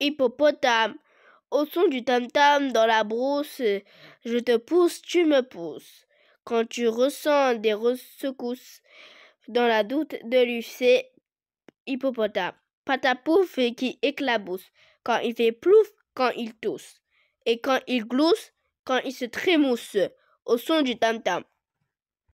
hippopotame. Au son du tam-tam dans la brousse, je te pousse, tu me pousses. Quand tu ressens des secousses dans la doute de l'UC, hippopotame. Patapouf qui éclabousse. Quand il fait plouf, quand il tousse. Et quand il glousse, quand il se trémousse. Au son du tam-tam.